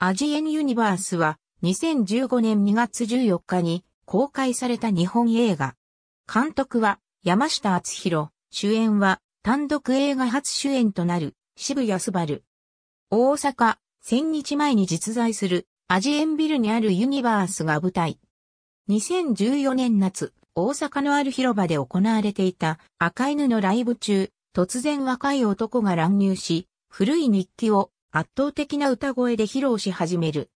アジエンユニバースは2015年2月14日に公開された日本映画。監督は山下敦弘、主演は単独映画初主演となる渋谷すばる。大阪、千日前に実在するアジエンビルにあるユニバースが舞台。2014年夏、大阪のある広場で行われていた赤犬のライブ中、突然若い男が乱入し、古い日記を圧倒的な歌声で披露し始める。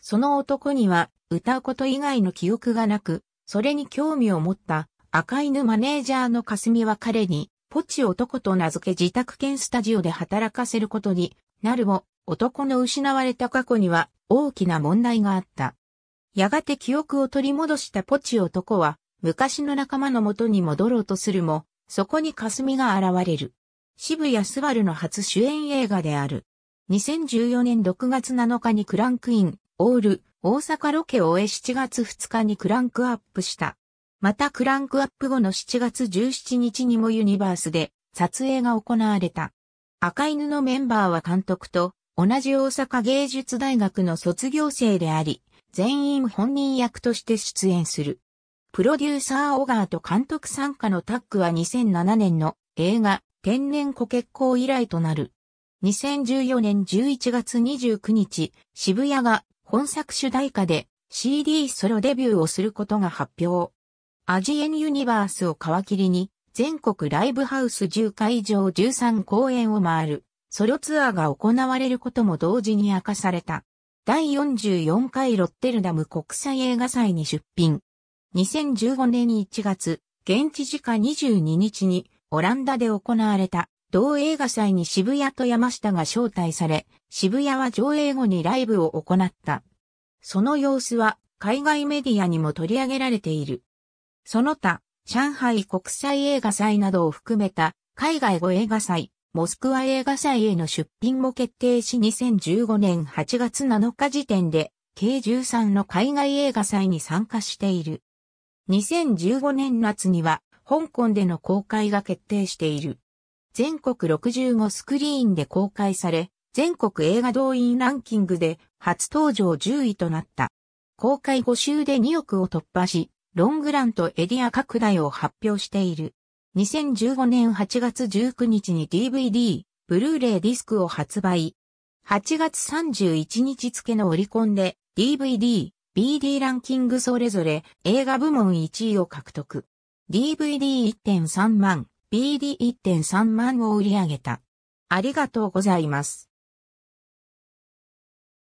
その男には歌うこと以外の記憶がなく、それに興味を持った赤犬マネージャーの霞は彼に、ポチ男と名付け自宅兼スタジオで働かせることになるも、男の失われた過去には大きな問題があった。やがて記憶を取り戻したポチ男は、昔の仲間の元に戻ろうとするも、そこに霞が現れる。渋谷スバルの初主演映画である。2014年6月7日にクランクイン、オール、大阪ロケを終え7月2日にクランクアップした。またクランクアップ後の7月17日にもユニバースで撮影が行われた。赤犬のメンバーは監督と同じ大阪芸術大学の卒業生であり、全員本人役として出演する。プロデューサーオガーと監督参加のタッグは2007年の映画天然湖結構以来となる。2014年11月29日、渋谷が本作主題歌で CD ソロデビューをすることが発表。アジエンユニバースを皮切りに、全国ライブハウス10会場13公演を回る、ソロツアーが行われることも同時に明かされた。第44回ロッテルダム国際映画祭に出品。2015年1月、現地時間22日にオランダで行われた同映画祭に渋谷と山下が招待され、渋谷は上映後にライブを行った。その様子は海外メディアにも取り上げられている。その他、上海国際映画祭などを含めた海外語映画祭、モスクワ映画祭への出品も決定し2015年8月7日時点で計13の海外映画祭に参加している。2015年夏には香港での公開が決定している。全国65スクリーンで公開され、全国映画動員ランキングで初登場10位となった。公開5週で2億を突破し、ロングランとエリア拡大を発表している。2015年8月19日に DVD、ブルーレイディスクを発売。8月31日付のオリコンで DVD、BD ランキングそれぞれ映画部門1位を獲得。DVD1.3 万、BD1.3 万を売り上げた。ありがとうございます。